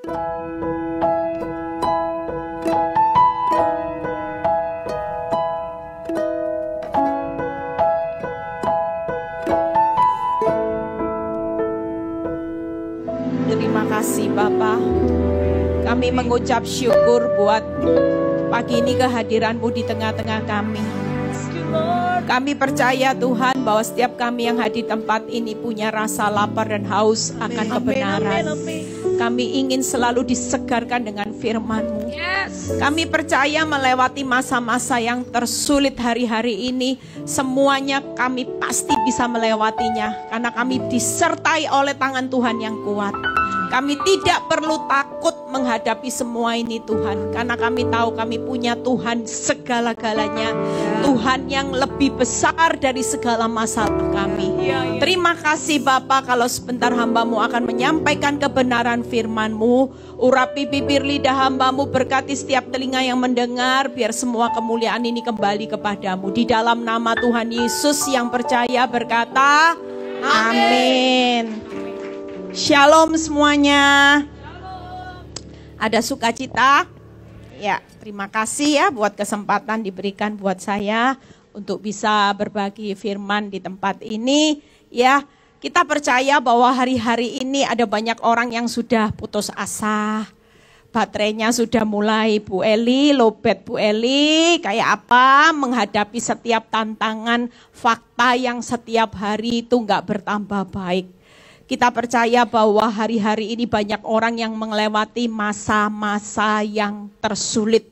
Terima kasih Bapak. Kami mengucap syukur buat pagi ini kehadiranmu di tengah-tengah kami. Kami percaya Tuhan bahwa setiap kami yang hadir tempat ini punya rasa lapar dan haus akan kebenaran. Kami ingin selalu disegarkan dengan firman-Mu. Yes. Kami percaya melewati masa-masa yang tersulit hari-hari ini, semuanya kami pasti bisa melewatinya. Karena kami disertai oleh tangan Tuhan yang kuat. Kami tidak perlu takut menghadapi semua ini Tuhan Karena kami tahu kami punya Tuhan segala-galanya Tuhan yang lebih besar dari segala masalah kami. Ya, ya. Terima kasih Bapak kalau sebentar hambamu akan menyampaikan kebenaran firmanmu. Urapi bibir lidah hambamu berkati setiap telinga yang mendengar biar semua kemuliaan ini kembali kepadamu. Di dalam nama Tuhan Yesus yang percaya berkata Amin. Shalom semuanya. Ada sukacita? Ya. Terima kasih ya buat kesempatan diberikan buat saya untuk bisa berbagi firman di tempat ini ya. Kita percaya bahwa hari-hari ini ada banyak orang yang sudah putus asa. Baterainya sudah mulai Bu Eli, lobet Bu Eli, kayak apa menghadapi setiap tantangan fakta yang setiap hari itu nggak bertambah baik. Kita percaya bahwa hari-hari ini banyak orang yang melewati masa-masa yang tersulit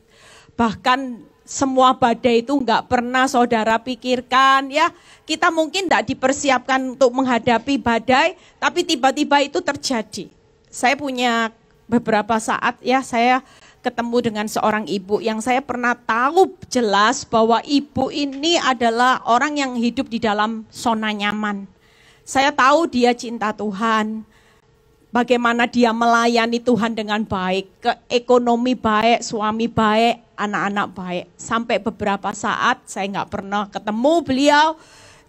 bahkan semua badai itu enggak pernah saudara pikirkan ya. Kita mungkin nggak dipersiapkan untuk menghadapi badai, tapi tiba-tiba itu terjadi. Saya punya beberapa saat ya saya ketemu dengan seorang ibu yang saya pernah tahu jelas bahwa ibu ini adalah orang yang hidup di dalam zona nyaman. Saya tahu dia cinta Tuhan, Bagaimana dia melayani Tuhan dengan baik, ke ekonomi baik, suami baik, anak-anak baik. Sampai beberapa saat saya nggak pernah ketemu beliau.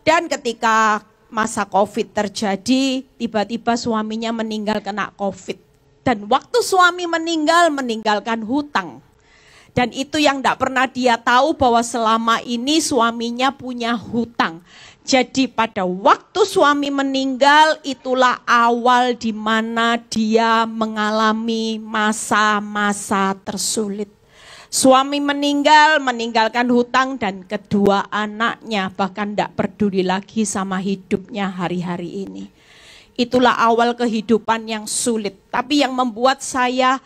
Dan ketika masa COVID terjadi, tiba-tiba suaminya meninggal kena COVID. Dan waktu suami meninggal, meninggalkan hutang. Dan itu yang tidak pernah dia tahu bahwa selama ini suaminya punya hutang. Jadi pada waktu suami meninggal itulah awal di mana dia mengalami masa-masa tersulit. Suami meninggal, meninggalkan hutang dan kedua anaknya bahkan tidak peduli lagi sama hidupnya hari-hari ini. Itulah awal kehidupan yang sulit. Tapi yang membuat saya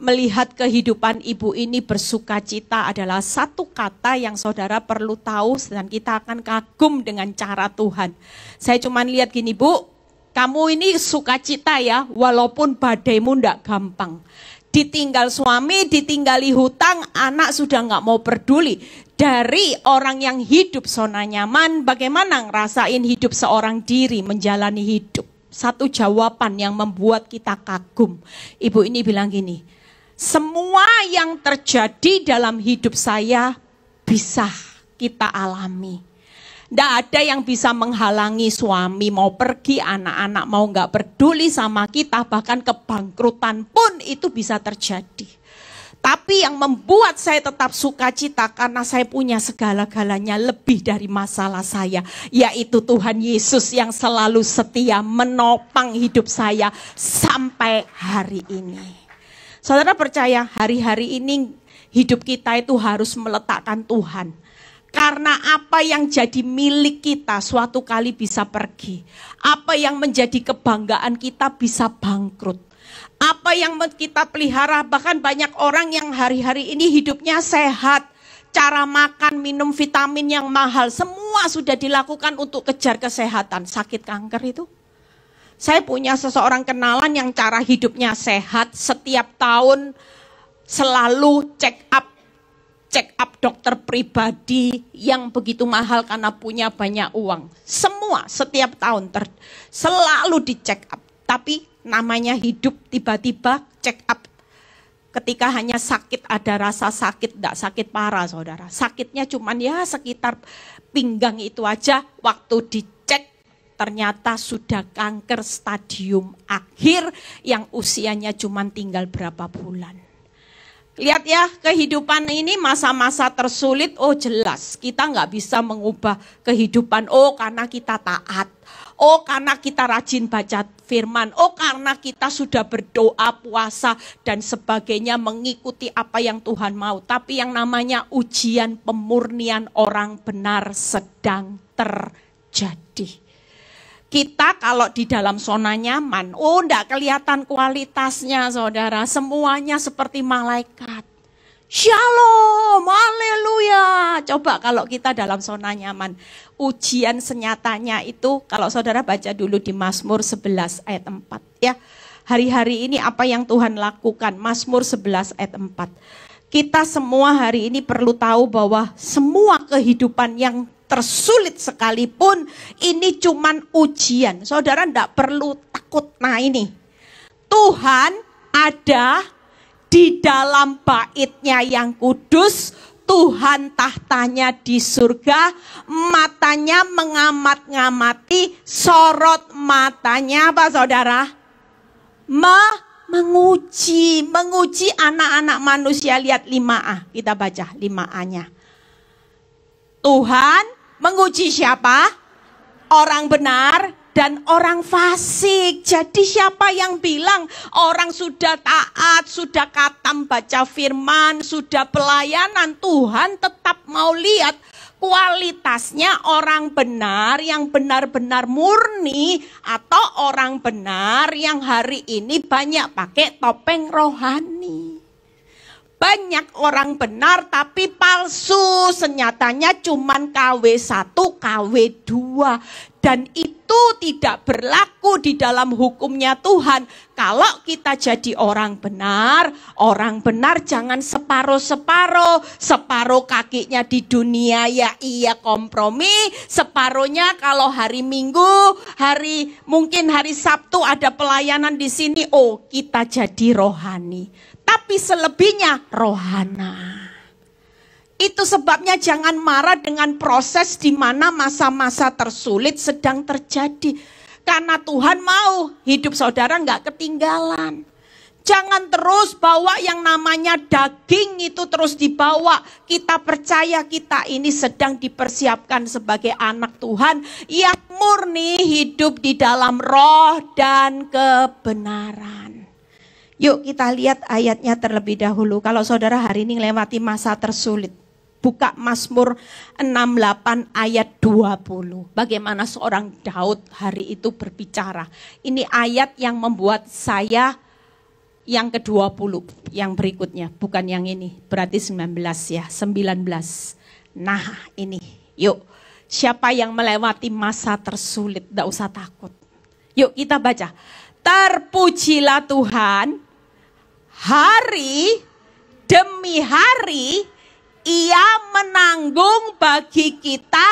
melihat kehidupan ibu ini bersuka cita adalah satu kata yang saudara perlu tahu dan kita akan kagum dengan cara Tuhan. Saya cuma lihat gini bu, kamu ini sukacita ya walaupun badaimu tidak gampang. Ditinggal suami, ditinggali hutang, anak sudah nggak mau peduli. Dari orang yang hidup zona nyaman, bagaimana ngerasain hidup seorang diri menjalani hidup? Satu jawaban yang membuat kita kagum. Ibu ini bilang gini, semua yang terjadi dalam hidup saya bisa kita alami. Tidak ada yang bisa menghalangi suami mau pergi, anak-anak mau nggak peduli sama kita, bahkan kebangkrutan pun itu bisa terjadi. Tapi yang membuat saya tetap sukacita karena saya punya segala-galanya lebih dari masalah saya. Yaitu Tuhan Yesus yang selalu setia menopang hidup saya sampai hari ini. Saudara percaya hari-hari ini hidup kita itu harus meletakkan Tuhan. Karena apa yang jadi milik kita suatu kali bisa pergi. Apa yang menjadi kebanggaan kita bisa bangkrut. Apa yang kita pelihara bahkan banyak orang yang hari-hari ini hidupnya sehat. Cara makan, minum vitamin yang mahal. Semua sudah dilakukan untuk kejar kesehatan. Sakit kanker itu saya punya seseorang kenalan yang cara hidupnya sehat, setiap tahun selalu check up check up dokter pribadi yang begitu mahal karena punya banyak uang. Semua setiap tahun ter, selalu di check up. Tapi namanya hidup tiba-tiba check up. Ketika hanya sakit ada rasa sakit, tidak sakit parah saudara. Sakitnya cuman ya sekitar pinggang itu aja. Waktu dicek ternyata sudah kanker stadium akhir yang usianya cuma tinggal berapa bulan. Lihat ya, kehidupan ini masa-masa tersulit, oh jelas kita nggak bisa mengubah kehidupan, oh karena kita taat, oh karena kita rajin baca firman, oh karena kita sudah berdoa, puasa, dan sebagainya mengikuti apa yang Tuhan mau. Tapi yang namanya ujian pemurnian orang benar sedang terjadi. Kita kalau di dalam zona nyaman, oh enggak kelihatan kualitasnya saudara, semuanya seperti malaikat. Shalom, haleluya. Coba kalau kita dalam zona nyaman, ujian senyatanya itu kalau saudara baca dulu di Mazmur 11 ayat 4 ya. Hari-hari ini apa yang Tuhan lakukan? Mazmur 11 ayat 4. Kita semua hari ini perlu tahu bahwa semua kehidupan yang tersulit sekalipun, ini cuman ujian. Saudara tidak perlu takut. Nah ini, Tuhan ada di dalam baitnya yang kudus, Tuhan tahtanya di surga, matanya mengamat-ngamati, sorot matanya apa saudara? Me menguji, menguji anak-anak manusia. Lihat 5A, kita baca 5A-nya. Tuhan Menguji siapa? Orang benar dan orang fasik. Jadi siapa yang bilang orang sudah taat, sudah katam baca firman, sudah pelayanan, Tuhan tetap mau lihat kualitasnya orang benar yang benar-benar murni atau orang benar yang hari ini banyak pakai topeng rohani. Banyak orang benar tapi palsu. Senyatanya cuman KW1, KW2. Dan itu tidak berlaku di dalam hukumnya Tuhan. Kalau kita jadi orang benar, orang benar jangan separuh-separuh. Separuh kakinya di dunia ya iya kompromi. Separuhnya kalau hari Minggu, hari mungkin hari Sabtu ada pelayanan di sini. Oh kita jadi rohani tapi selebihnya rohana. Itu sebabnya jangan marah dengan proses di mana masa-masa tersulit sedang terjadi. Karena Tuhan mau hidup saudara nggak ketinggalan. Jangan terus bawa yang namanya daging itu terus dibawa. Kita percaya kita ini sedang dipersiapkan sebagai anak Tuhan yang murni hidup di dalam roh dan kebenaran. Yuk kita lihat ayatnya terlebih dahulu. Kalau saudara hari ini melewati masa tersulit. Buka Mazmur 68 ayat 20. Bagaimana seorang Daud hari itu berbicara. Ini ayat yang membuat saya yang ke-20 yang berikutnya. Bukan yang ini. Berarti 19 ya. 19. Nah ini. Yuk. Siapa yang melewati masa tersulit. Tidak usah takut. Yuk kita baca. Terpujilah Tuhan hari demi hari ia menanggung bagi kita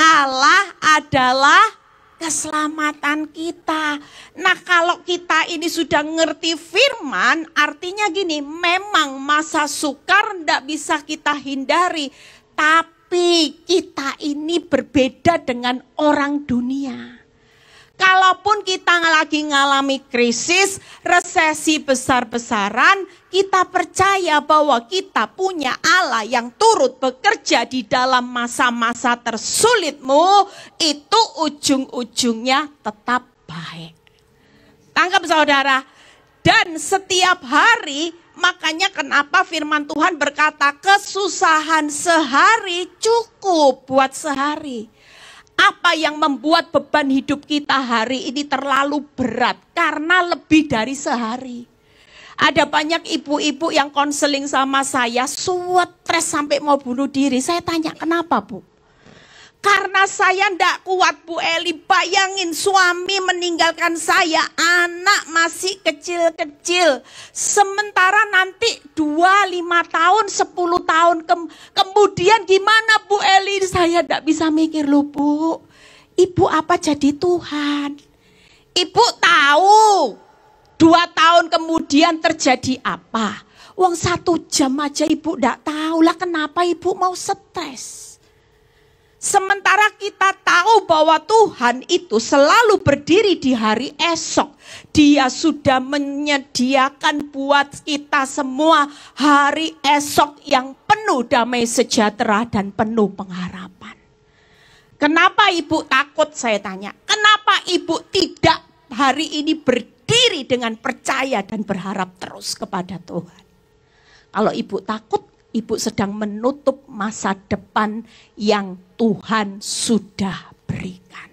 Allah adalah keselamatan kita. Nah, kalau kita ini sudah ngerti firman, artinya gini, memang masa sukar tidak bisa kita hindari, tapi kita ini berbeda dengan orang dunia. Kalaupun kita lagi ngalami krisis, resesi besar-besaran, kita percaya bahwa kita punya Allah yang turut bekerja di dalam masa-masa tersulitmu, itu ujung-ujungnya tetap baik. Tangkap saudara, dan setiap hari makanya kenapa firman Tuhan berkata kesusahan sehari cukup buat sehari. Apa yang membuat beban hidup kita hari ini terlalu berat karena lebih dari sehari. Ada banyak ibu-ibu yang konseling sama saya, suat stres sampai mau bunuh diri. Saya tanya, kenapa bu? Karena saya tidak kuat Bu Eli. Bayangin suami meninggalkan saya. Anak masih kecil-kecil. Sementara nanti 2, 5 tahun, 10 tahun. Ke kemudian gimana Bu Eli? Saya tidak bisa mikir loh Bu. Ibu apa jadi Tuhan? Ibu tahu. Dua tahun kemudian terjadi apa? Uang satu jam aja ibu tidak tahu lah kenapa ibu mau stres. Sementara kita tahu bahwa Tuhan itu selalu berdiri di hari esok. Dia sudah menyediakan buat kita semua hari esok yang penuh damai sejahtera dan penuh pengharapan. Kenapa ibu takut saya tanya? Kenapa ibu tidak hari ini berdiri dengan percaya dan berharap terus kepada Tuhan? Kalau ibu takut Ibu sedang menutup masa depan yang Tuhan sudah berikan.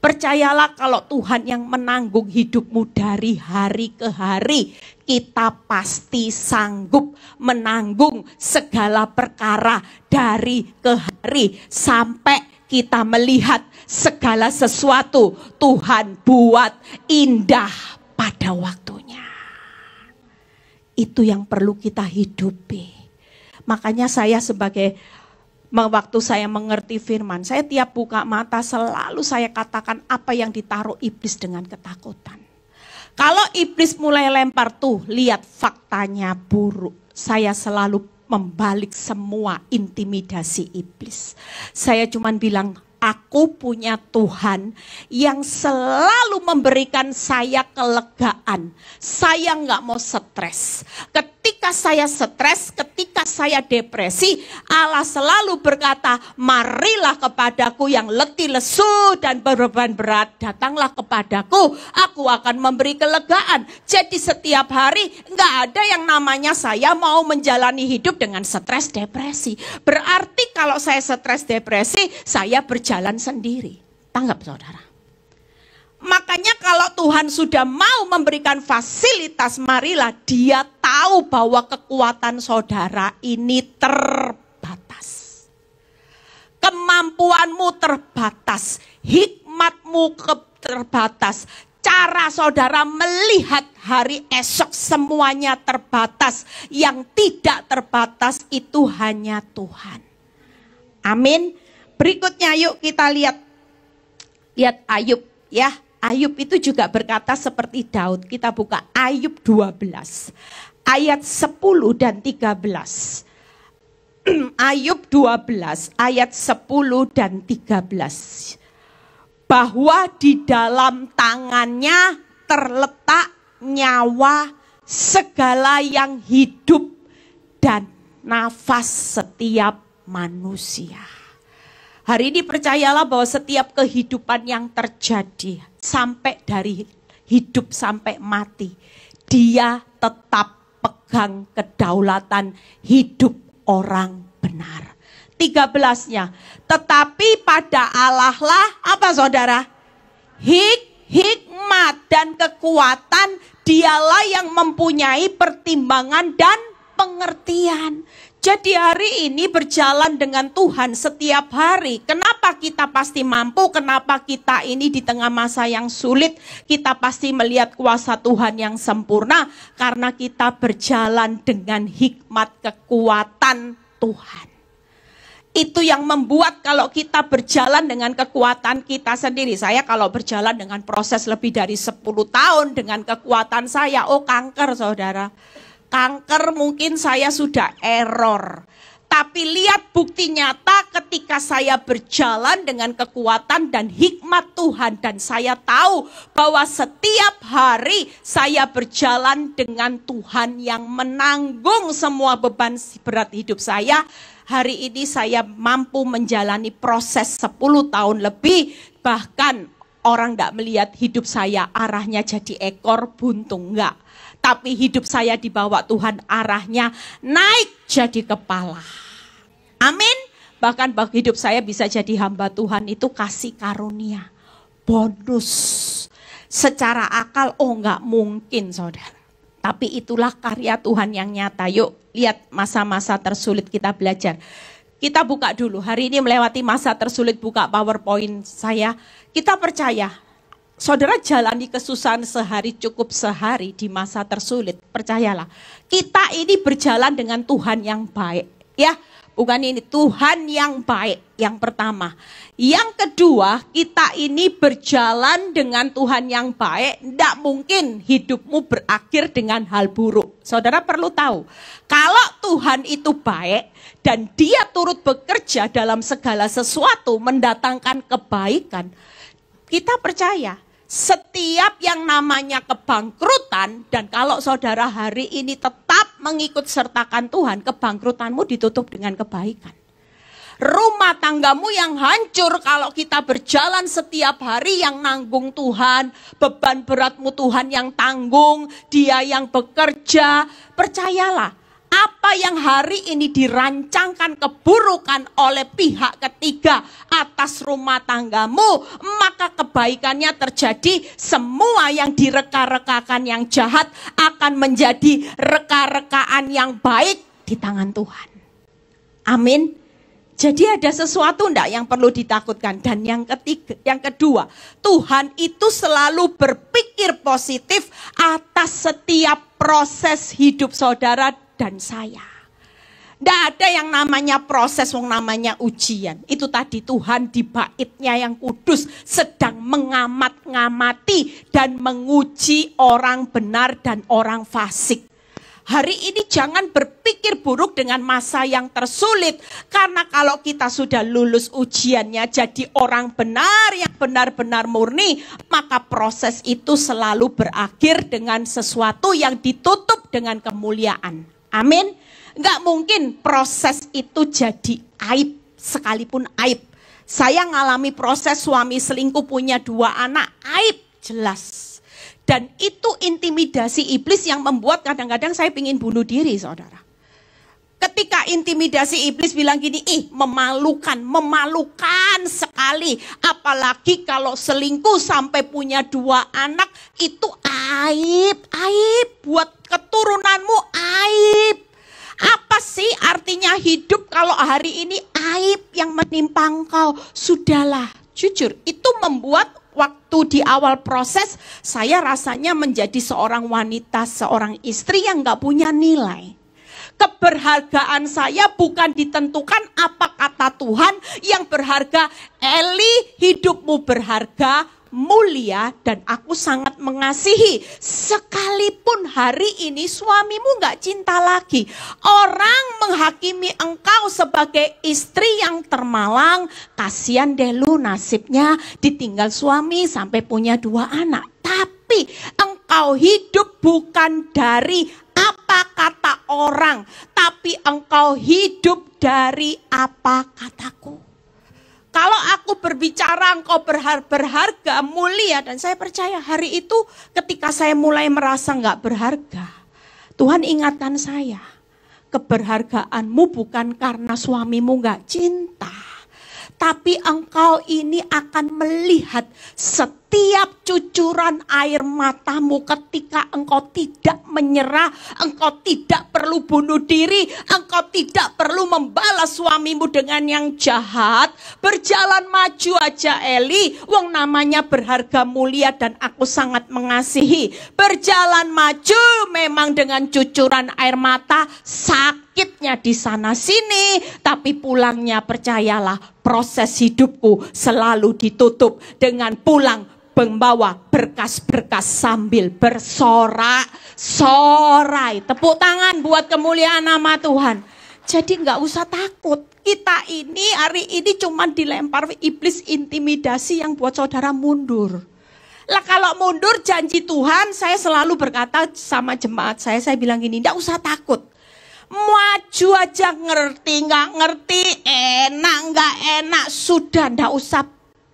Percayalah kalau Tuhan yang menanggung hidupmu dari hari ke hari, kita pasti sanggup menanggung segala perkara dari ke hari sampai kita melihat segala sesuatu Tuhan buat indah pada waktunya. Itu yang perlu kita hidupi. Makanya saya sebagai waktu saya mengerti firman, saya tiap buka mata selalu saya katakan apa yang ditaruh iblis dengan ketakutan. Kalau iblis mulai lempar tuh, lihat faktanya buruk. Saya selalu membalik semua intimidasi iblis. Saya cuman bilang, aku punya Tuhan yang selalu memberikan saya kelegaan. Saya nggak mau stres. Ket ketika saya stres, ketika saya depresi, Allah selalu berkata, marilah kepadaku yang letih lesu dan berbeban berat, datanglah kepadaku, aku akan memberi kelegaan. Jadi setiap hari nggak ada yang namanya saya mau menjalani hidup dengan stres depresi. Berarti kalau saya stres depresi, saya berjalan sendiri. Tanggap saudara. Makanya kalau Tuhan sudah mau memberikan fasilitas, marilah dia tahu bahwa kekuatan saudara ini terbatas. Kemampuanmu terbatas, hikmatmu terbatas, cara saudara melihat hari esok semuanya terbatas. Yang tidak terbatas itu hanya Tuhan. Amin. Berikutnya yuk kita lihat lihat Ayub ya. Ayub itu juga berkata seperti Daud. Kita buka Ayub 12 ayat 10 dan 13. Ayub 12 ayat 10 dan 13. Bahwa di dalam tangannya terletak nyawa segala yang hidup dan nafas setiap manusia. Hari ini percayalah bahwa setiap kehidupan yang terjadi sampai dari hidup sampai mati, dia tetap pegang kedaulatan hidup orang benar. Tiga belasnya. Tetapi pada Allah lah apa saudara? Hik, hikmat dan kekuatan dialah yang mempunyai pertimbangan dan pengertian. Jadi hari ini berjalan dengan Tuhan setiap hari. Kenapa kita pasti mampu? Kenapa kita ini di tengah masa yang sulit? Kita pasti melihat kuasa Tuhan yang sempurna karena kita berjalan dengan hikmat kekuatan Tuhan. Itu yang membuat kalau kita berjalan dengan kekuatan kita sendiri. Saya kalau berjalan dengan proses lebih dari 10 tahun dengan kekuatan saya, oh kanker saudara kanker mungkin saya sudah error. Tapi lihat bukti nyata ketika saya berjalan dengan kekuatan dan hikmat Tuhan dan saya tahu bahwa setiap hari saya berjalan dengan Tuhan yang menanggung semua beban berat hidup saya. Hari ini saya mampu menjalani proses 10 tahun lebih bahkan orang tidak melihat hidup saya arahnya jadi ekor buntung enggak tapi hidup saya dibawa Tuhan arahnya naik jadi kepala. Amin. Bahkan hidup saya bisa jadi hamba Tuhan itu kasih karunia. Bonus. Secara akal, oh nggak mungkin saudara. Tapi itulah karya Tuhan yang nyata. Yuk lihat masa-masa tersulit kita belajar. Kita buka dulu, hari ini melewati masa tersulit buka powerpoint saya. Kita percaya saudara jalani kesusahan sehari cukup sehari di masa tersulit, percayalah. Kita ini berjalan dengan Tuhan yang baik, ya. Bukan ini Tuhan yang baik yang pertama. Yang kedua, kita ini berjalan dengan Tuhan yang baik, tidak mungkin hidupmu berakhir dengan hal buruk. Saudara perlu tahu, kalau Tuhan itu baik dan dia turut bekerja dalam segala sesuatu mendatangkan kebaikan, kita percaya setiap yang namanya kebangkrutan dan kalau saudara hari ini tetap mengikut sertakan Tuhan, kebangkrutanmu ditutup dengan kebaikan. Rumah tanggamu yang hancur kalau kita berjalan setiap hari yang nanggung Tuhan, beban beratmu Tuhan yang tanggung, dia yang bekerja, percayalah apa yang hari ini dirancangkan keburukan oleh pihak ketiga atas rumah tanggamu, maka kebaikannya terjadi. Semua yang direka-rekakan yang jahat akan menjadi reka-rekaan yang baik di tangan Tuhan. Amin. Jadi ada sesuatu enggak yang perlu ditakutkan dan yang ketiga yang kedua, Tuhan itu selalu berpikir positif atas setiap proses hidup saudara dan saya. Tidak ada yang namanya proses, yang namanya ujian. Itu tadi Tuhan di baitnya yang kudus sedang mengamat-ngamati dan menguji orang benar dan orang fasik. Hari ini jangan berpikir buruk dengan masa yang tersulit. Karena kalau kita sudah lulus ujiannya jadi orang benar yang benar-benar murni. Maka proses itu selalu berakhir dengan sesuatu yang ditutup dengan kemuliaan. Amin. Nggak mungkin proses itu jadi aib, sekalipun aib. Saya ngalami proses suami selingkuh punya dua anak, aib jelas. Dan itu intimidasi iblis yang membuat kadang-kadang saya ingin bunuh diri saudara. Ketika intimidasi iblis bilang gini, ih memalukan, memalukan sekali. Apalagi kalau selingkuh sampai punya dua anak, itu aib, aib buat keturunanmu aib. Apa sih artinya hidup kalau hari ini aib yang menimpa engkau? Sudahlah, jujur, itu membuat waktu di awal proses saya rasanya menjadi seorang wanita, seorang istri yang gak punya nilai. Keberhargaan saya bukan ditentukan apa kata Tuhan yang berharga. Eli hidupmu berharga, mulia dan aku sangat mengasihi. Sekalipun hari ini suamimu nggak cinta lagi. Orang menghakimi engkau sebagai istri yang termalang. kasian deh lu nasibnya ditinggal suami sampai punya dua anak. Tapi engkau hidup bukan dari apa kata orang. Tapi engkau hidup dari apa kataku. Kalau aku berbicara engkau berhar berharga, mulia dan saya percaya hari itu ketika saya mulai merasa nggak berharga, Tuhan ingatkan saya, keberhargaanmu bukan karena suamimu nggak cinta tapi engkau ini akan melihat setiap cucuran air matamu ketika engkau tidak menyerah, engkau tidak perlu bunuh diri, engkau tidak perlu membalas suamimu dengan yang jahat. Berjalan maju aja Eli, wong namanya berharga mulia dan aku sangat mengasihi. Berjalan maju memang dengan cucuran air mata, sak sakitnya di sana sini, tapi pulangnya percayalah proses hidupku selalu ditutup dengan pulang membawa berkas-berkas sambil bersorak-sorai. Tepuk tangan buat kemuliaan nama Tuhan. Jadi nggak usah takut. Kita ini hari ini cuman dilempar iblis intimidasi yang buat saudara mundur. Lah kalau mundur janji Tuhan, saya selalu berkata sama jemaat saya, saya bilang gini, nggak usah takut maju aja ngerti nggak ngerti enak nggak enak sudah ndak usah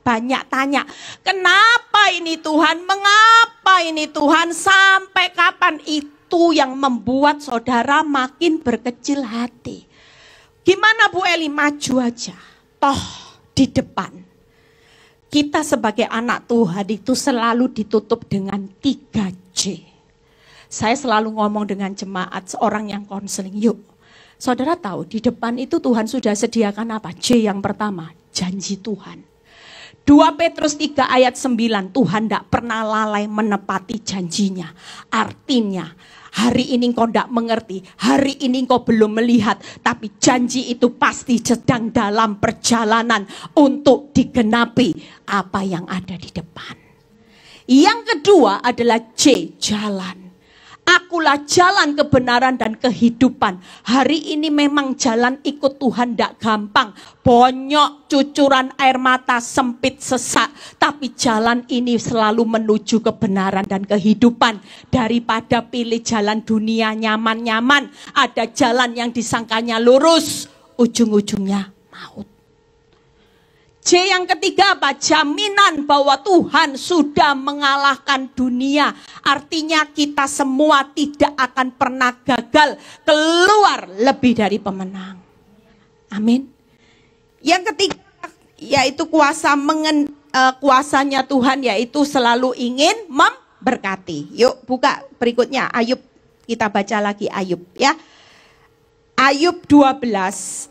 banyak tanya kenapa ini Tuhan mengapa ini Tuhan sampai kapan itu yang membuat saudara makin berkecil hati gimana Bu Eli maju aja toh di depan kita sebagai anak Tuhan itu selalu ditutup dengan tiga c saya selalu ngomong dengan jemaat seorang yang konseling, yuk. Saudara tahu di depan itu Tuhan sudah sediakan apa? C yang pertama, janji Tuhan. 2 Petrus 3 ayat 9, Tuhan tidak pernah lalai menepati janjinya. Artinya, hari ini kau tidak mengerti, hari ini kau belum melihat, tapi janji itu pasti sedang dalam perjalanan untuk digenapi apa yang ada di depan. Yang kedua adalah C, jalan. Akulah jalan kebenaran dan kehidupan. Hari ini memang jalan ikut Tuhan tidak gampang. Bonyok cucuran air mata sempit sesak. Tapi jalan ini selalu menuju kebenaran dan kehidupan. Daripada pilih jalan dunia nyaman-nyaman. Ada jalan yang disangkanya lurus. Ujung-ujungnya maut. C yang ketiga apa? Jaminan bahwa Tuhan sudah mengalahkan dunia. Artinya kita semua tidak akan pernah gagal keluar lebih dari pemenang. Amin. Yang ketiga yaitu kuasa mengen, uh, kuasanya Tuhan yaitu selalu ingin memberkati. Yuk buka berikutnya Ayub kita baca lagi Ayub ya. Ayub 12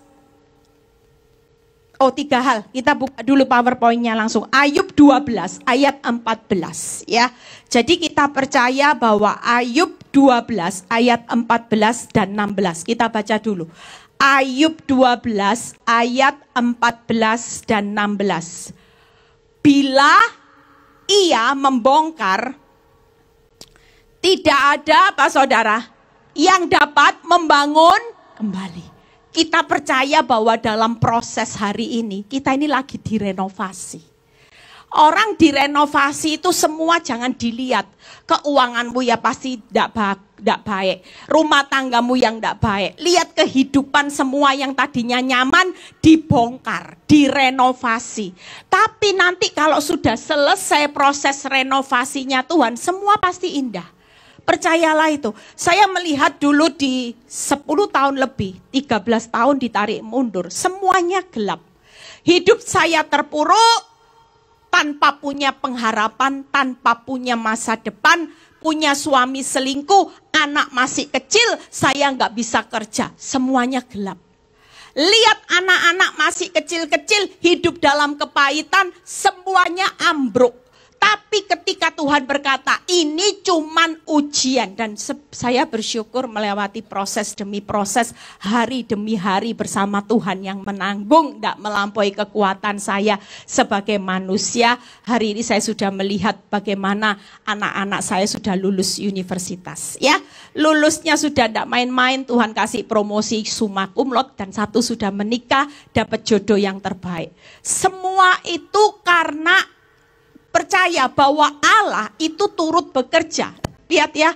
Oh tiga hal, kita buka dulu powerpointnya langsung. Ayub 12 ayat 14 ya. Jadi kita percaya bahwa Ayub 12 ayat 14 dan 16. Kita baca dulu. Ayub 12 ayat 14 dan 16. Bila ia membongkar, tidak ada apa saudara yang dapat membangun kembali kita percaya bahwa dalam proses hari ini kita ini lagi direnovasi. Orang direnovasi itu semua jangan dilihat. Keuanganmu ya pasti tidak baik. Rumah tanggamu yang tidak baik. Lihat kehidupan semua yang tadinya nyaman dibongkar, direnovasi. Tapi nanti kalau sudah selesai proses renovasinya Tuhan, semua pasti indah Percayalah itu. Saya melihat dulu di 10 tahun lebih, 13 tahun ditarik mundur, semuanya gelap. Hidup saya terpuruk tanpa punya pengharapan, tanpa punya masa depan, punya suami selingkuh, anak masih kecil, saya nggak bisa kerja. Semuanya gelap. Lihat anak-anak masih kecil-kecil, hidup dalam kepahitan, semuanya ambruk tapi ketika Tuhan berkata, ini cuman ujian dan saya bersyukur melewati proses demi proses, hari demi hari bersama Tuhan yang menanggung, tidak melampaui kekuatan saya sebagai manusia. Hari ini saya sudah melihat bagaimana anak-anak saya sudah lulus universitas. Ya, lulusnya sudah tidak main-main, Tuhan kasih promosi summa cum laude dan satu sudah menikah, dapat jodoh yang terbaik. Semua itu karena percaya bahwa Allah itu turut bekerja. Lihat ya,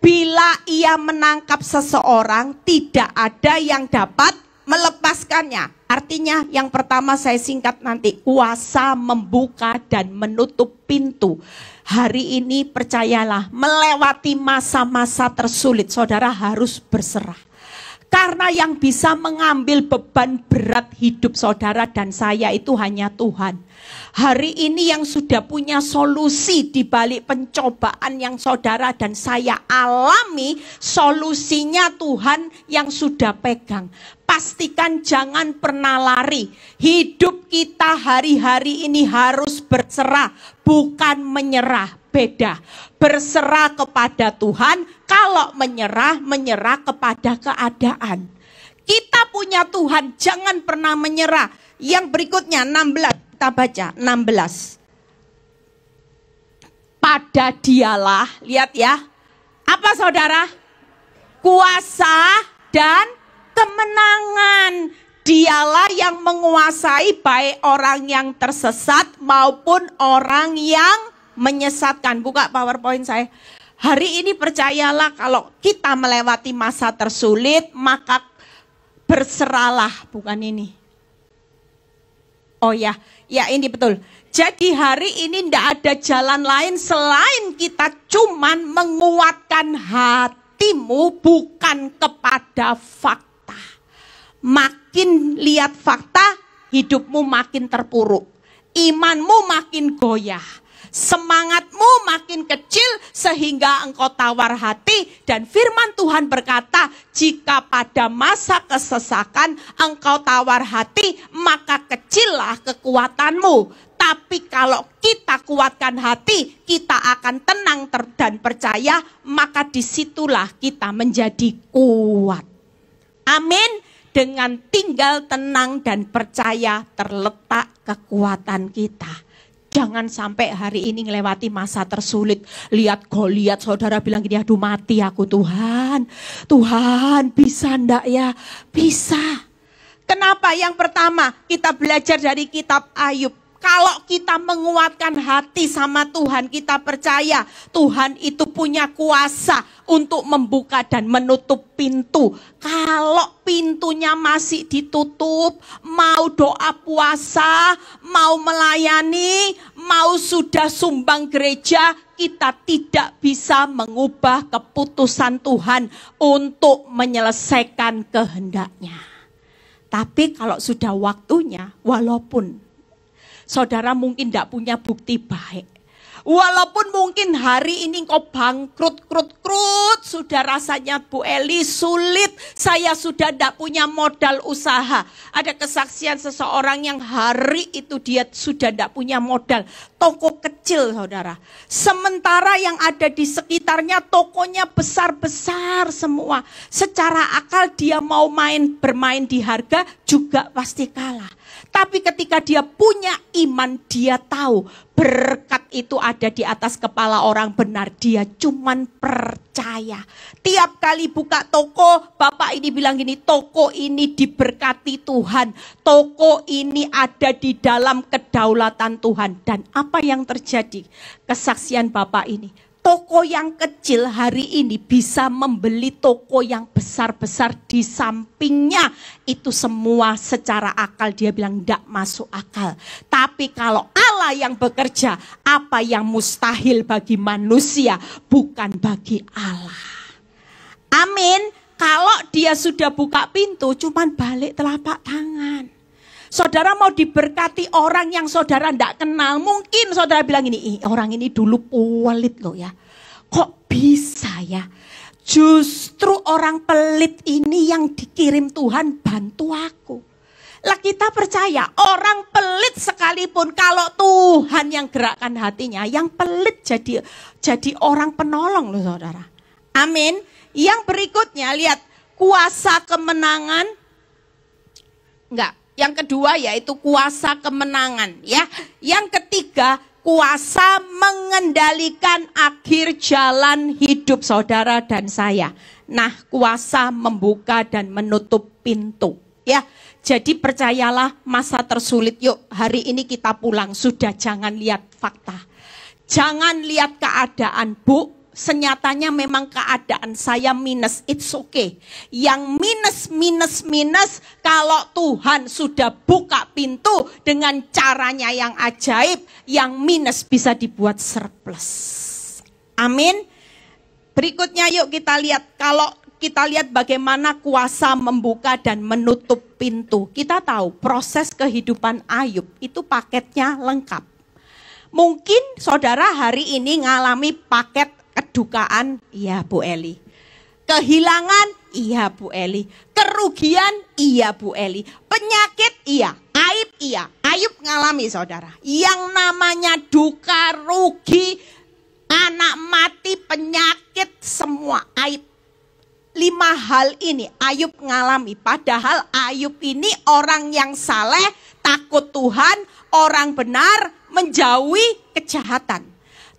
bila ia menangkap seseorang tidak ada yang dapat melepaskannya. Artinya yang pertama saya singkat nanti, kuasa membuka dan menutup pintu. Hari ini percayalah melewati masa-masa tersulit, saudara harus berserah. Karena yang bisa mengambil beban berat hidup saudara dan saya itu hanya Tuhan. Hari ini yang sudah punya solusi di balik pencobaan yang saudara dan saya alami, solusinya Tuhan yang sudah pegang. Pastikan jangan pernah lari. Hidup kita hari-hari ini harus berserah, bukan menyerah. Beda, berserah kepada Tuhan, kalau menyerah, menyerah kepada keadaan. Kita punya Tuhan, jangan pernah menyerah. Yang berikutnya 16, kita baca 16. Pada dialah, lihat ya. Apa saudara? Kuasa dan kemenangan. Dialah yang menguasai baik orang yang tersesat maupun orang yang menyesatkan. Buka PowerPoint saya. Hari ini percayalah kalau kita melewati masa tersulit, maka berserahlah, bukan ini. Oh ya, ya ini betul. Jadi hari ini tidak ada jalan lain selain kita cuman menguatkan hatimu bukan kepada fakta. Makin lihat fakta, hidupmu makin terpuruk. Imanmu makin goyah Semangatmu makin kecil sehingga engkau tawar hati. Dan firman Tuhan berkata, jika pada masa kesesakan engkau tawar hati, maka kecillah kekuatanmu. Tapi kalau kita kuatkan hati, kita akan tenang dan percaya, maka disitulah kita menjadi kuat. Amin. Dengan tinggal tenang dan percaya terletak kekuatan kita. Jangan sampai hari ini melewati masa tersulit. Lihat Goliat, saudara bilang gini, aduh mati aku Tuhan. Tuhan, bisa ndak ya? Bisa. Kenapa? Yang pertama, kita belajar dari kitab Ayub. Kalau kita menguatkan hati sama Tuhan, kita percaya Tuhan itu punya kuasa untuk membuka dan menutup pintu. Kalau pintunya masih ditutup, mau doa puasa, mau melayani, mau sudah sumbang gereja, kita tidak bisa mengubah keputusan Tuhan untuk menyelesaikan kehendaknya. Tapi kalau sudah waktunya, walaupun saudara mungkin tidak punya bukti baik, Walaupun mungkin hari ini kau bangkrut, krut, krut, sudah rasanya Bu Eli sulit. Saya sudah tidak punya modal usaha. Ada kesaksian seseorang yang hari itu dia sudah tidak punya modal. Toko kecil saudara. Sementara yang ada di sekitarnya tokonya besar-besar semua. Secara akal dia mau main bermain di harga juga pasti kalah. Tapi ketika dia punya iman, dia tahu berkat itu ada di atas kepala orang benar. Dia cuman percaya. Tiap kali buka toko, Bapak ini bilang gini, toko ini diberkati Tuhan. Toko ini ada di dalam kedaulatan Tuhan. Dan apa yang terjadi? Kesaksian Bapak ini toko yang kecil hari ini bisa membeli toko yang besar-besar di sampingnya. Itu semua secara akal dia bilang tidak masuk akal. Tapi kalau Allah yang bekerja, apa yang mustahil bagi manusia bukan bagi Allah. Amin. Kalau dia sudah buka pintu, cuman balik telapak tangan. Saudara mau diberkati orang yang saudara tidak kenal. Mungkin saudara bilang ini, orang ini dulu pelit loh ya. Kok bisa ya? Justru orang pelit ini yang dikirim Tuhan bantu aku. Lah kita percaya orang pelit sekalipun kalau Tuhan yang gerakkan hatinya, yang pelit jadi jadi orang penolong loh saudara. Amin. Yang berikutnya lihat kuasa kemenangan. Enggak, yang kedua yaitu kuasa kemenangan ya. Yang ketiga kuasa mengendalikan akhir jalan hidup saudara dan saya. Nah, kuasa membuka dan menutup pintu ya. Jadi percayalah masa tersulit yuk hari ini kita pulang sudah jangan lihat fakta. Jangan lihat keadaan bu, senyatanya memang keadaan saya minus, it's okay. Yang minus, minus, minus, kalau Tuhan sudah buka pintu dengan caranya yang ajaib, yang minus bisa dibuat surplus. Amin. Berikutnya yuk kita lihat, kalau kita lihat bagaimana kuasa membuka dan menutup pintu. Kita tahu proses kehidupan Ayub itu paketnya lengkap mungkin saudara hari ini ngalami paket Kedukaan, iya Bu Eli. Kehilangan, iya Bu Eli. Kerugian, iya Bu Eli. Penyakit, iya. Aib, iya. Ayub ngalami saudara. Yang namanya duka, rugi, anak mati, penyakit, semua aib. Lima hal ini Ayub ngalami. Padahal Ayub ini orang yang saleh, takut Tuhan, orang benar, menjauhi kejahatan.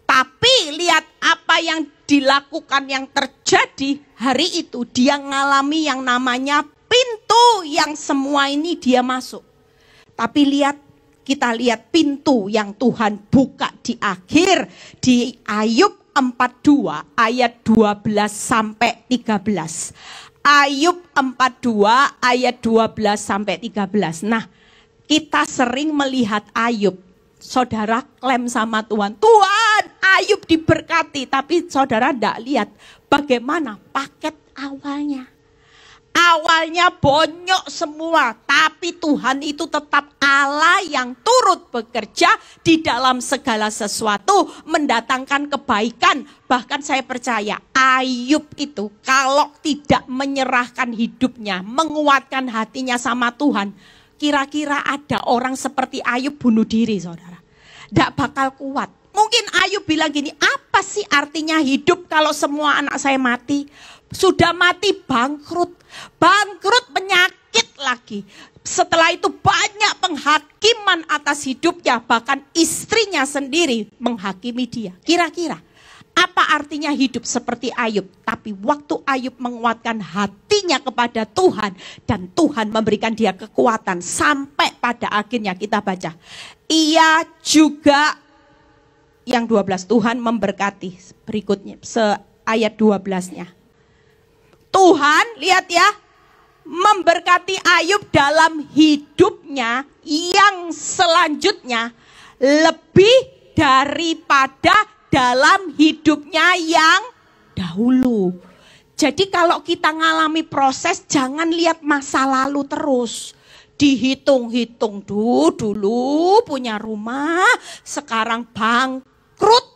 Tapi lihat apa yang dilakukan yang terjadi hari itu dia ngalami yang namanya pintu yang semua ini dia masuk. Tapi lihat kita lihat pintu yang Tuhan buka di akhir di Ayub 42 ayat 12 sampai 13. Ayub 42 ayat 12 sampai 13. Nah, kita sering melihat Ayub. Saudara klaim sama Tuhan, Tuhan Tuhan, Ayub diberkati. Tapi saudara tidak lihat bagaimana paket awalnya. Awalnya bonyok semua, tapi Tuhan itu tetap Allah yang turut bekerja di dalam segala sesuatu, mendatangkan kebaikan. Bahkan saya percaya Ayub itu kalau tidak menyerahkan hidupnya, menguatkan hatinya sama Tuhan, kira-kira ada orang seperti Ayub bunuh diri, saudara. Tidak bakal kuat. Mungkin Ayub bilang gini, apa sih artinya hidup kalau semua anak saya mati? Sudah mati bangkrut. Bangkrut penyakit lagi. Setelah itu banyak penghakiman atas hidupnya. Bahkan istrinya sendiri menghakimi dia. Kira-kira apa artinya hidup seperti Ayub? Tapi waktu Ayub menguatkan hatinya kepada Tuhan dan Tuhan memberikan dia kekuatan sampai pada akhirnya kita baca. Ia juga yang 12 Tuhan memberkati berikutnya se ayat 12-nya. Tuhan lihat ya memberkati Ayub dalam hidupnya yang selanjutnya lebih daripada dalam hidupnya yang dahulu. Jadi kalau kita ngalami proses jangan lihat masa lalu terus dihitung-hitung dulu, dulu punya rumah, sekarang bank bangkrut,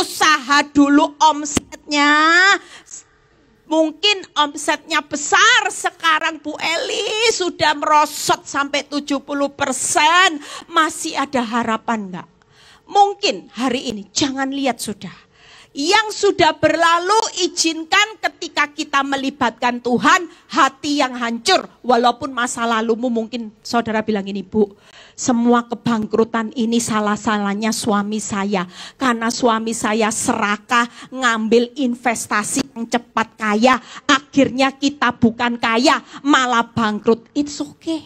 usaha dulu omsetnya. Mungkin omsetnya besar, sekarang Bu Eli sudah merosot sampai 70 persen. Masih ada harapan enggak? Mungkin hari ini, jangan lihat sudah. Yang sudah berlalu izinkan ketika kita melibatkan Tuhan, hati yang hancur. Walaupun masa lalumu mungkin saudara bilang ini, Bu, semua kebangkrutan ini salah-salahnya suami saya. Karena suami saya serakah ngambil investasi yang cepat kaya. Akhirnya kita bukan kaya, malah bangkrut. It's okay.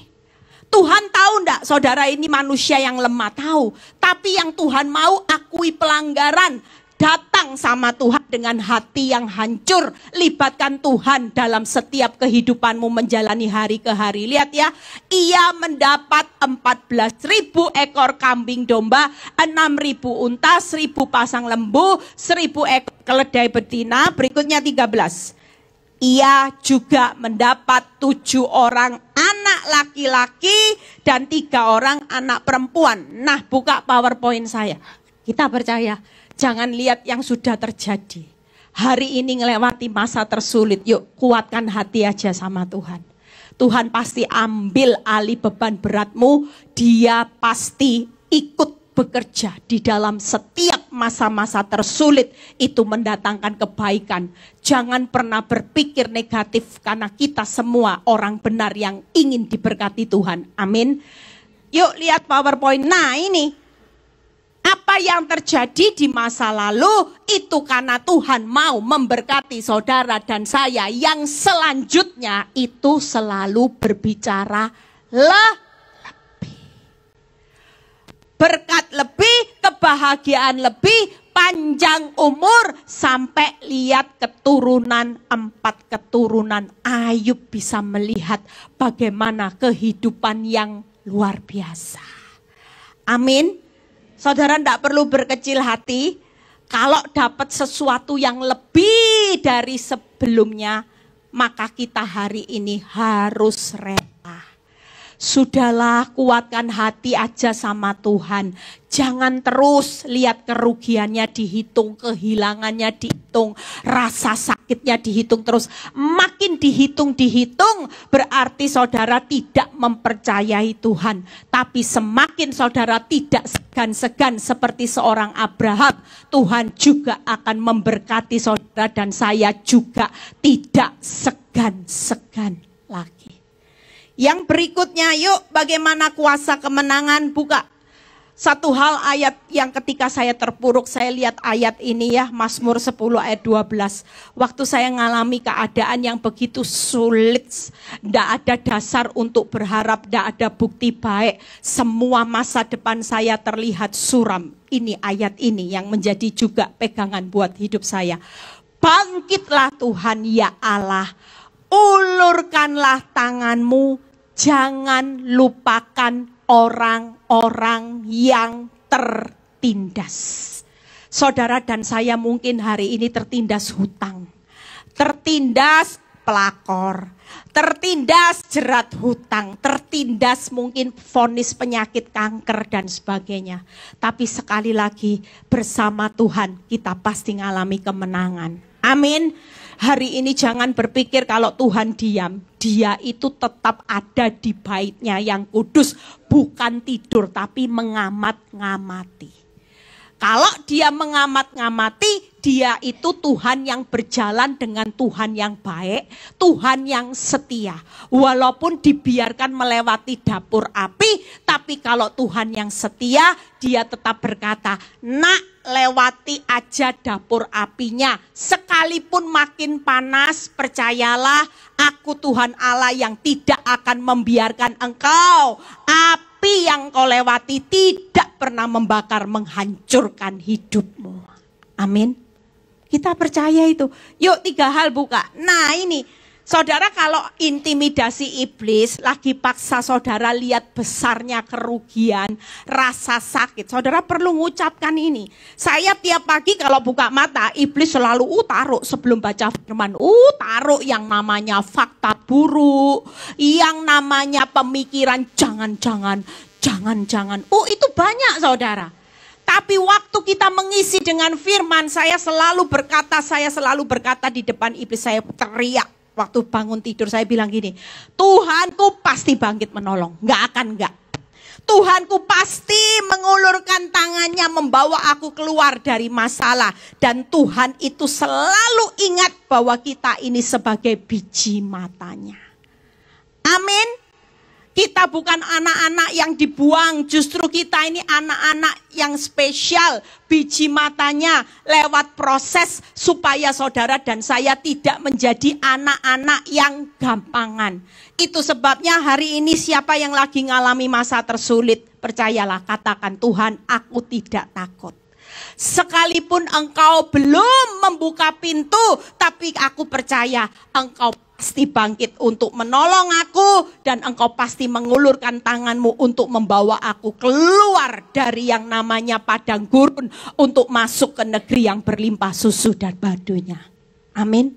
Tuhan tahu enggak saudara ini manusia yang lemah? Tahu. Tapi yang Tuhan mau akui pelanggaran datang sama Tuhan dengan hati yang hancur. Libatkan Tuhan dalam setiap kehidupanmu menjalani hari ke hari. Lihat ya, ia mendapat 14 ribu ekor kambing domba, 6 ribu unta, 1000 pasang lembu, 1000 ekor keledai betina, berikutnya 13. Ia juga mendapat tujuh orang anak laki-laki dan tiga orang anak perempuan. Nah, buka PowerPoint saya. Kita percaya Jangan lihat yang sudah terjadi. Hari ini melewati masa tersulit, yuk kuatkan hati aja sama Tuhan. Tuhan pasti ambil alih beban beratmu, dia pasti ikut bekerja di dalam setiap masa-masa tersulit itu mendatangkan kebaikan. Jangan pernah berpikir negatif karena kita semua orang benar yang ingin diberkati Tuhan. Amin. Yuk lihat PowerPoint. Nah, ini apa yang terjadi di masa lalu itu karena Tuhan mau memberkati saudara dan saya yang selanjutnya itu selalu berbicara lebih. Berkat lebih, kebahagiaan lebih, panjang umur sampai lihat keturunan empat keturunan Ayub bisa melihat bagaimana kehidupan yang luar biasa. Amin. Saudara tidak perlu berkecil hati kalau dapat sesuatu yang lebih dari sebelumnya, maka kita hari ini harus rela. Sudahlah kuatkan hati aja sama Tuhan. Jangan terus lihat kerugiannya dihitung, kehilangannya dihitung, rasa sakitnya dihitung terus. Makin dihitung, dihitung berarti saudara tidak mempercayai Tuhan. Tapi semakin saudara tidak segan-segan seperti seorang Abraham, Tuhan juga akan memberkati saudara dan saya juga tidak segan-segan lagi. Yang berikutnya yuk bagaimana kuasa kemenangan buka. Satu hal ayat yang ketika saya terpuruk saya lihat ayat ini ya Mazmur 10 ayat 12. Waktu saya mengalami keadaan yang begitu sulit, tidak ada dasar untuk berharap, tidak ada bukti baik. Semua masa depan saya terlihat suram. Ini ayat ini yang menjadi juga pegangan buat hidup saya. Bangkitlah Tuhan ya Allah ulurkanlah tanganmu jangan lupakan orang-orang yang tertindas. Saudara dan saya mungkin hari ini tertindas hutang, tertindas pelakor, tertindas jerat hutang, tertindas mungkin vonis penyakit kanker dan sebagainya. Tapi sekali lagi bersama Tuhan kita pasti mengalami kemenangan. Amin. Hari ini jangan berpikir kalau Tuhan diam. Dia itu tetap ada di baitnya yang kudus. Bukan tidur tapi mengamat-ngamati. Kalau dia mengamat-ngamati, dia itu Tuhan yang berjalan dengan Tuhan yang baik, Tuhan yang setia. Walaupun dibiarkan melewati dapur api, tapi kalau Tuhan yang setia, dia tetap berkata, "Nak, lewati aja dapur apinya. Sekalipun makin panas, percayalah aku Tuhan Allah yang tidak akan membiarkan engkau. Api yang kau lewati tidak pernah membakar, menghancurkan hidupmu. Amin. Kita percaya itu. Yuk tiga hal buka. Nah ini Saudara kalau intimidasi iblis lagi paksa saudara lihat besarnya kerugian, rasa sakit. Saudara perlu mengucapkan ini. Saya tiap pagi kalau buka mata, iblis selalu uh, sebelum baca firman. Uh, yang namanya fakta buruk, yang namanya pemikiran jangan-jangan, jangan-jangan. Oh uh, itu banyak saudara. Tapi waktu kita mengisi dengan firman, saya selalu berkata, saya selalu berkata di depan iblis, saya teriak waktu bangun tidur saya bilang gini, Tuhanku pasti bangkit menolong, nggak akan nggak. Tuhanku pasti mengulurkan tangannya membawa aku keluar dari masalah. Dan Tuhan itu selalu ingat bahwa kita ini sebagai biji matanya. Amin. Kita bukan anak-anak yang dibuang, justru kita ini anak-anak yang spesial, biji matanya lewat proses supaya saudara dan saya tidak menjadi anak-anak yang gampangan. Itu sebabnya hari ini siapa yang lagi ngalami masa tersulit, percayalah katakan Tuhan, aku tidak takut. Sekalipun engkau belum membuka pintu, tapi aku percaya engkau pasti bangkit untuk menolong aku dan engkau pasti mengulurkan tanganmu untuk membawa aku keluar dari yang namanya padang gurun untuk masuk ke negeri yang berlimpah susu dan badunya. Amin.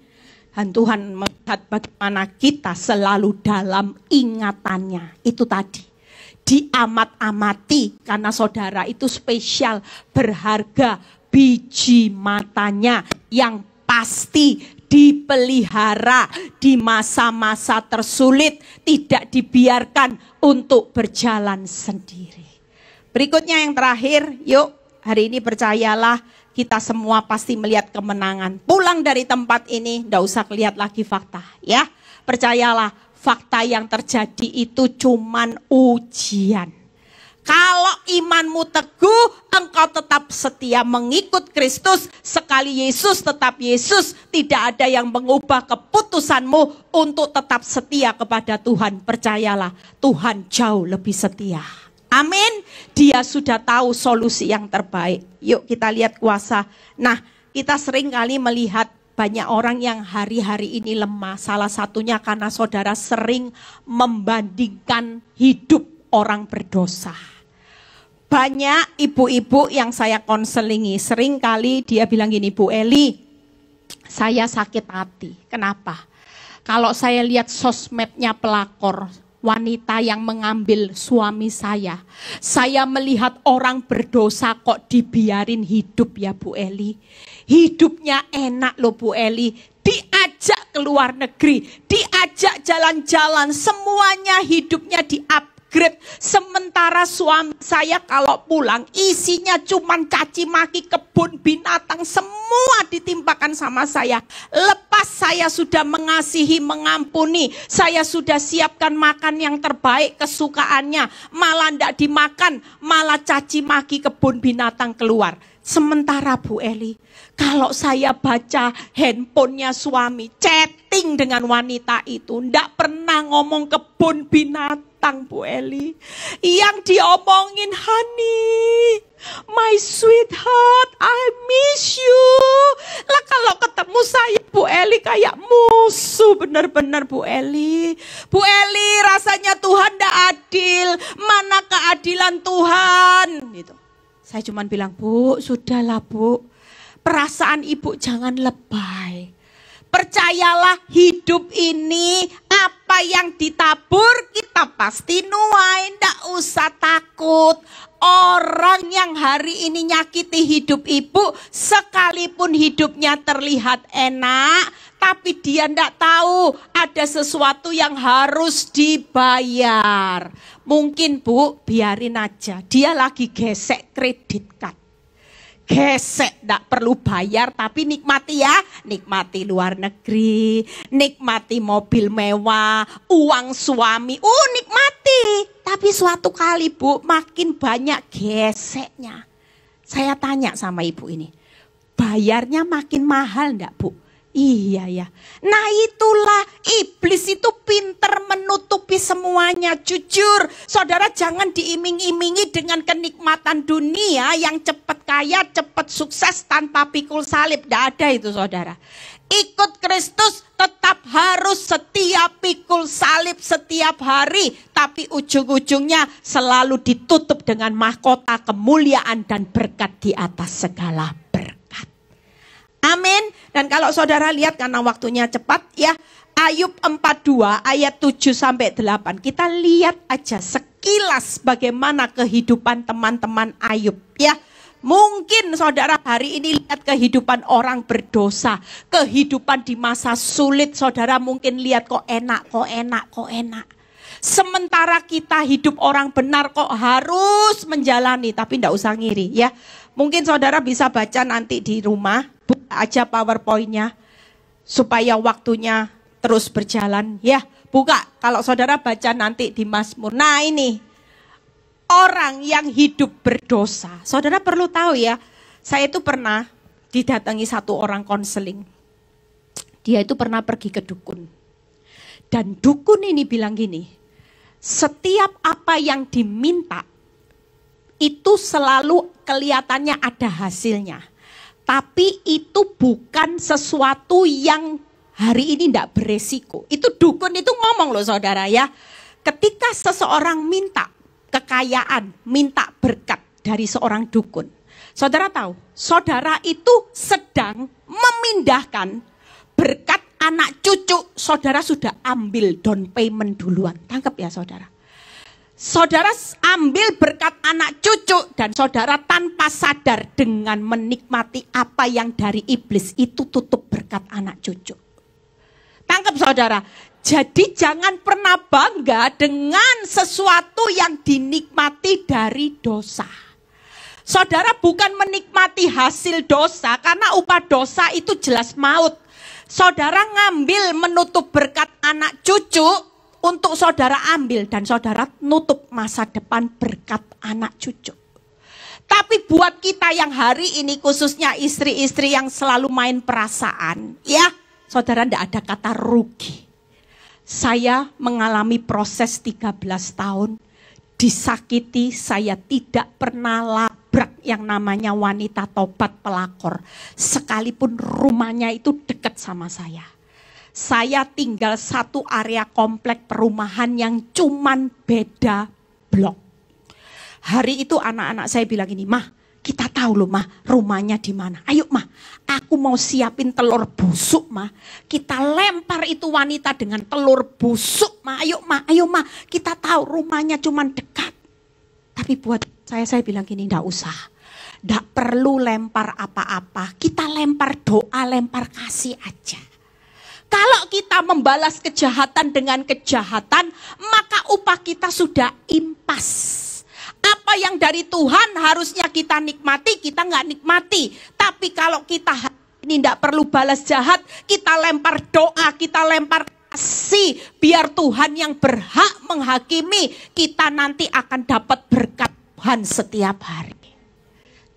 Dan Tuhan melihat bagaimana kita selalu dalam ingatannya. Itu tadi. Diamat-amati karena saudara itu spesial, berharga, biji matanya yang pasti dipelihara di masa-masa tersulit, tidak dibiarkan untuk berjalan sendiri. Berikutnya yang terakhir, yuk hari ini percayalah kita semua pasti melihat kemenangan. Pulang dari tempat ini, tidak usah lihat lagi fakta, ya. Percayalah, fakta yang terjadi itu cuman ujian kalau imanmu teguh, engkau tetap setia mengikut Kristus. Sekali Yesus tetap Yesus, tidak ada yang mengubah keputusanmu untuk tetap setia kepada Tuhan. Percayalah, Tuhan jauh lebih setia. Amin. Dia sudah tahu solusi yang terbaik. Yuk kita lihat kuasa. Nah, kita sering kali melihat banyak orang yang hari-hari ini lemah. Salah satunya karena saudara sering membandingkan hidup orang berdosa. Banyak ibu-ibu yang saya konselingi, sering kali dia bilang gini, Bu Eli, saya sakit hati. Kenapa? Kalau saya lihat sosmednya pelakor, wanita yang mengambil suami saya. Saya melihat orang berdosa kok dibiarin hidup ya Bu Eli. Hidupnya enak loh Bu Eli. Diajak ke luar negeri, diajak jalan-jalan, semuanya hidupnya diupgrade Maghrib. Sementara suami saya kalau pulang isinya cuma caci maki kebun binatang semua ditimpakan sama saya. Lepas saya sudah mengasihi, mengampuni, saya sudah siapkan makan yang terbaik kesukaannya. Malah tidak dimakan, malah caci maki kebun binatang keluar. Sementara Bu Eli, kalau saya baca handphonenya suami chatting dengan wanita itu, ndak pernah ngomong kebun binatang Tang Bu Eli. Yang diomongin, honey, my sweetheart, I miss you. Lah kalau ketemu saya Bu Eli kayak musuh benar-benar Bu Eli. Bu Eli rasanya Tuhan tidak adil. Mana keadilan Tuhan? Gitu. Saya cuma bilang, Bu, sudahlah Bu. Perasaan ibu jangan lebay percayalah hidup ini apa yang ditabur kita pasti nuai, ndak usah takut. Orang yang hari ini nyakiti hidup ibu, sekalipun hidupnya terlihat enak, tapi dia ndak tahu ada sesuatu yang harus dibayar. Mungkin bu, biarin aja. Dia lagi gesek kredit card gesek, tidak perlu bayar tapi nikmati ya. Nikmati luar negeri, nikmati mobil mewah, uang suami, uh nikmati. Tapi suatu kali Bu, makin banyak geseknya. Saya tanya sama ibu ini, bayarnya makin mahal ndak Bu? Iya ya. Nah itulah iblis itu pinter menutupi semuanya. Jujur, saudara jangan diiming-imingi dengan kenikmatan dunia yang cepat kaya, cepat sukses tanpa pikul salib. Tidak ada itu saudara. Ikut Kristus tetap harus setiap pikul salib setiap hari. Tapi ujung-ujungnya selalu ditutup dengan mahkota kemuliaan dan berkat di atas segala Amin. Dan kalau saudara lihat karena waktunya cepat ya, Ayub 42 ayat 7 sampai 8. Kita lihat aja sekilas bagaimana kehidupan teman-teman Ayub ya. Mungkin saudara hari ini lihat kehidupan orang berdosa, kehidupan di masa sulit saudara mungkin lihat kok enak, kok enak, kok enak. Sementara kita hidup orang benar kok harus menjalani, tapi tidak usah ngiri ya. Mungkin saudara bisa baca nanti di rumah aja powerpointnya supaya waktunya terus berjalan ya buka kalau saudara baca nanti di Mazmur nah ini orang yang hidup berdosa saudara perlu tahu ya saya itu pernah didatangi satu orang konseling dia itu pernah pergi ke dukun dan dukun ini bilang gini setiap apa yang diminta itu selalu kelihatannya ada hasilnya tapi itu bukan sesuatu yang hari ini tidak beresiko. Itu dukun itu ngomong loh saudara ya. Ketika seseorang minta kekayaan, minta berkat dari seorang dukun. Saudara tahu, saudara itu sedang memindahkan berkat anak cucu. Saudara sudah ambil down payment duluan. Tangkap ya saudara. Saudara ambil berkat anak cucu dan saudara tanpa sadar dengan menikmati apa yang dari iblis itu tutup berkat anak cucu. Tangkap saudara. Jadi jangan pernah bangga dengan sesuatu yang dinikmati dari dosa. Saudara bukan menikmati hasil dosa karena upah dosa itu jelas maut. Saudara ngambil menutup berkat anak cucu untuk saudara ambil dan saudara nutup masa depan berkat anak cucu. Tapi buat kita yang hari ini khususnya istri-istri yang selalu main perasaan, ya saudara tidak ada kata rugi. Saya mengalami proses 13 tahun, disakiti saya tidak pernah labrak yang namanya wanita tobat pelakor. Sekalipun rumahnya itu dekat sama saya saya tinggal satu area komplek perumahan yang cuman beda blok. Hari itu anak-anak saya bilang ini, mah kita tahu loh mah rumahnya di mana. Ayo mah, aku mau siapin telur busuk mah. Kita lempar itu wanita dengan telur busuk mah. Ayo mah, ayo mah, kita tahu rumahnya cuman dekat. Tapi buat saya saya bilang gini, ndak usah. Ndak perlu lempar apa-apa. Kita lempar doa, lempar kasih aja. Kalau kita membalas kejahatan dengan kejahatan, maka upah kita sudah impas. Apa yang dari Tuhan harusnya kita nikmati, kita nggak nikmati. Tapi kalau kita ini tidak perlu balas jahat, kita lempar doa, kita lempar kasih, biar Tuhan yang berhak menghakimi, kita nanti akan dapat berkat Tuhan setiap hari.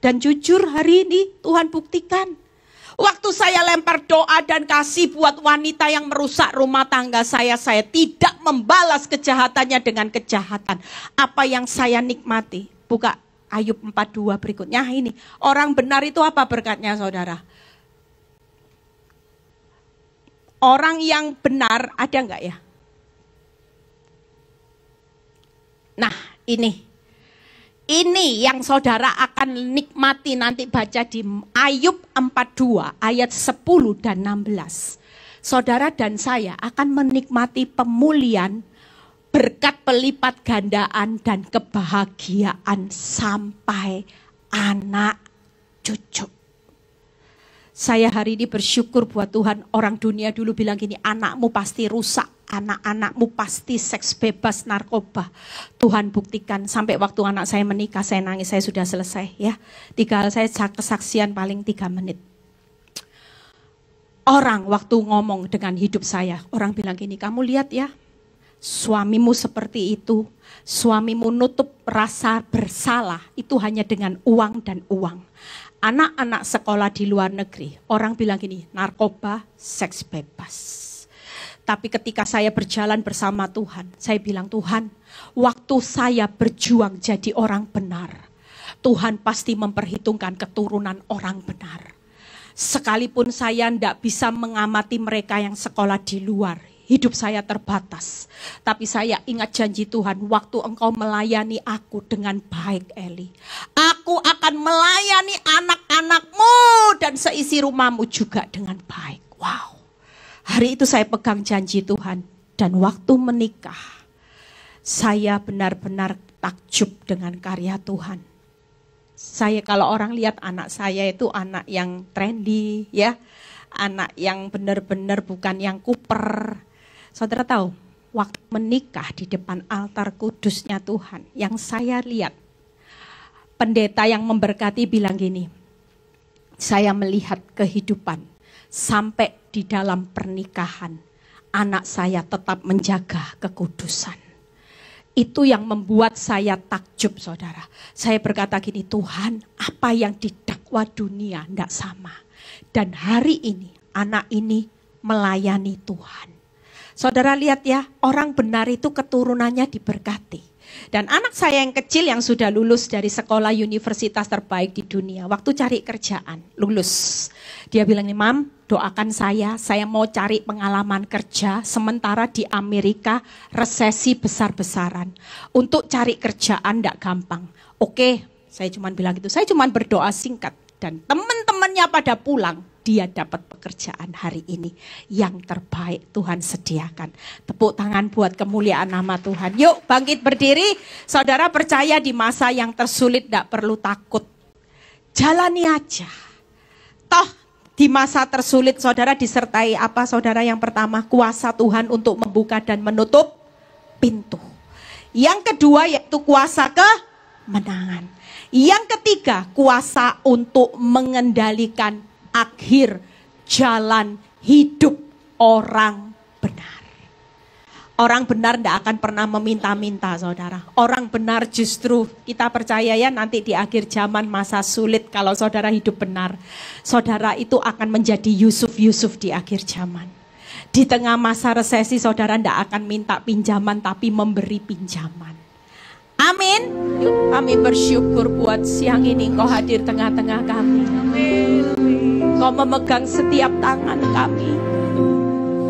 Dan jujur hari ini Tuhan buktikan Waktu saya lempar doa dan kasih buat wanita yang merusak rumah tangga saya, saya tidak membalas kejahatannya dengan kejahatan. Apa yang saya nikmati? Buka Ayub 42 berikutnya nah, ini. Orang benar itu apa berkatnya saudara? Orang yang benar ada enggak ya? Nah ini ini yang saudara akan nikmati nanti baca di Ayub 42 ayat 10 dan 16. Saudara dan saya akan menikmati pemulihan, berkat pelipat gandaan dan kebahagiaan sampai anak cucu. Saya hari ini bersyukur buat Tuhan, orang dunia dulu bilang gini, anakmu pasti rusak anak-anakmu pasti seks bebas narkoba. Tuhan buktikan sampai waktu anak saya menikah, saya nangis, saya sudah selesai ya. Tiga hal saya kesaksian paling tiga menit. Orang waktu ngomong dengan hidup saya, orang bilang gini, kamu lihat ya, suamimu seperti itu, suamimu nutup rasa bersalah itu hanya dengan uang dan uang. Anak-anak sekolah di luar negeri, orang bilang gini, narkoba, seks bebas tapi ketika saya berjalan bersama Tuhan, saya bilang Tuhan, waktu saya berjuang jadi orang benar, Tuhan pasti memperhitungkan keturunan orang benar. Sekalipun saya tidak bisa mengamati mereka yang sekolah di luar, hidup saya terbatas. Tapi saya ingat janji Tuhan, waktu engkau melayani aku dengan baik Eli. Aku akan melayani anak-anakmu dan seisi rumahmu juga dengan baik. Wow. Hari itu saya pegang janji Tuhan dan waktu menikah saya benar-benar takjub dengan karya Tuhan. Saya kalau orang lihat anak saya itu anak yang trendy ya, anak yang benar-benar bukan yang kuper. Saudara tahu, waktu menikah di depan altar kudusnya Tuhan, yang saya lihat pendeta yang memberkati bilang gini, saya melihat kehidupan sampai di dalam pernikahan anak saya tetap menjaga kekudusan. Itu yang membuat saya takjub saudara. Saya berkata gini, Tuhan apa yang didakwa dunia tidak sama. Dan hari ini anak ini melayani Tuhan. Saudara lihat ya, orang benar itu keturunannya diberkati. Dan anak saya yang kecil yang sudah lulus dari sekolah universitas terbaik di dunia, waktu cari kerjaan, lulus. Dia bilang, "Mam, doakan saya, saya mau cari pengalaman kerja, sementara di Amerika resesi besar-besaran. Untuk cari kerjaan tidak gampang. Oke, saya cuma bilang gitu, saya cuma berdoa singkat. Dan teman-temannya pada pulang, dia dapat pekerjaan hari ini yang terbaik Tuhan sediakan. Tepuk tangan buat kemuliaan nama Tuhan. Yuk bangkit berdiri, saudara percaya di masa yang tersulit tidak perlu takut. Jalani aja. Toh di masa tersulit saudara disertai apa saudara yang pertama kuasa Tuhan untuk membuka dan menutup pintu. Yang kedua yaitu kuasa kemenangan. Yang ketiga kuasa untuk mengendalikan akhir jalan hidup orang Orang benar tidak akan pernah meminta-minta, saudara. Orang benar justru kita percaya ya nanti di akhir zaman masa sulit kalau saudara hidup benar. Saudara itu akan menjadi Yusuf-Yusuf di akhir zaman. Di tengah masa resesi saudara tidak akan minta pinjaman tapi memberi pinjaman. Amin. Kami bersyukur buat siang ini kau hadir tengah-tengah kami. Kau memegang setiap tangan kami.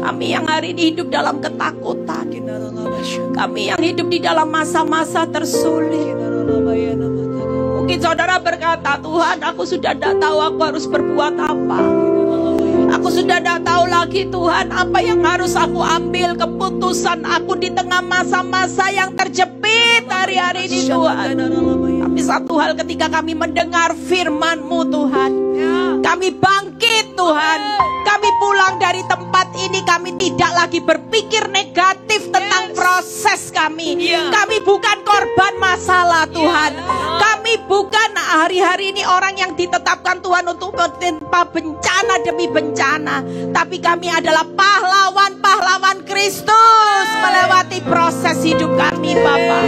Kami yang hari ini hidup dalam ketakutan. Kami yang hidup di dalam masa-masa tersulit. Mungkin saudara berkata, Tuhan aku sudah tidak tahu aku harus berbuat apa. Aku sudah tidak tahu lagi Tuhan apa yang harus aku ambil keputusan aku di tengah masa-masa yang terjepit hari-hari ini Tuhan. Tapi satu hal ketika kami mendengar firman-Mu Tuhan, kami bangkit Tuhan. Kami pulang dari tempat ini kami tidak lagi berpikir negatif tentang proses kami. Iya. Kami bukan korban masalah iya. Tuhan. Kami bukan hari-hari ini orang yang ditetapkan Tuhan untuk menimpa bencana demi bencana, tapi kami adalah pahlawan-pahlawan Kristus melewati proses hidup kami Bapa.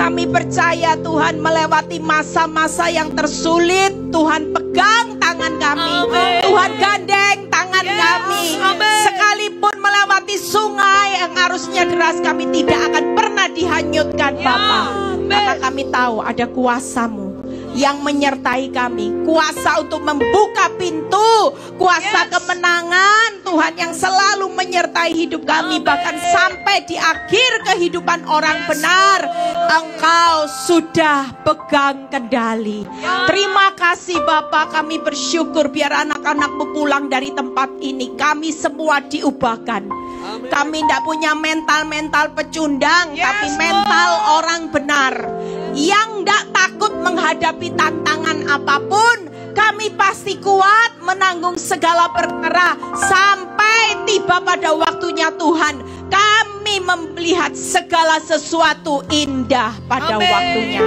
Kami percaya Tuhan melewati melewati masa-masa yang tersulit, Tuhan pegang tangan kami. Amen. Tuhan gandeng tangan yes. kami. Amen. Sekalipun melewati sungai yang arusnya deras, kami tidak akan pernah dihanyutkan, Bapak ya, Bapak. Karena kami tahu ada kuasamu yang menyertai kami. Kuasa untuk membuka pintu, kuasa yes. kemenangan Tuhan yang selalu menyertai hidup kami Amen. bahkan sampai di akhir kehidupan orang yes. benar. Engkau sudah pegang kendali. Yes. Ya. Terima kasih Bapak, kami bersyukur biar anak anak pulang dari tempat ini. Kami semua diubahkan. Kami tidak punya mental-mental pecundang, yes, tapi mental Lord. orang benar yang tidak takut menghadapi tantangan apapun, kami pasti kuat menanggung segala perkara sampai tiba pada waktunya Tuhan. Kami kami melihat segala sesuatu indah pada Amen. waktunya.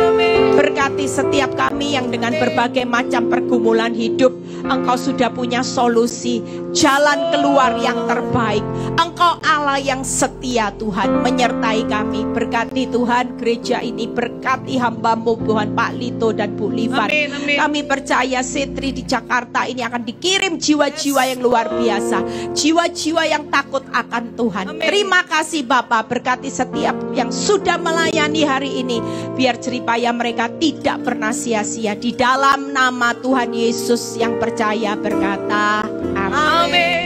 Berkati setiap kami yang dengan berbagai macam pergumulan hidup, Engkau sudah punya solusi, jalan keluar yang terbaik. Engkau Allah yang setia Tuhan, menyertai kami. Berkati Tuhan gereja ini, berkati hambamu Tuhan Pak Lito dan Bu Livan. Amen. Amen. Kami percaya Setri di Jakarta ini akan dikirim jiwa-jiwa yang luar biasa. Jiwa-jiwa yang takut akan Tuhan. Amen. Terima kasih Bapak berkati setiap yang sudah melayani hari ini. Biar ceripaya mereka tidak pernah sia-sia. Di dalam nama Tuhan Yesus yang percaya berkata, Amin.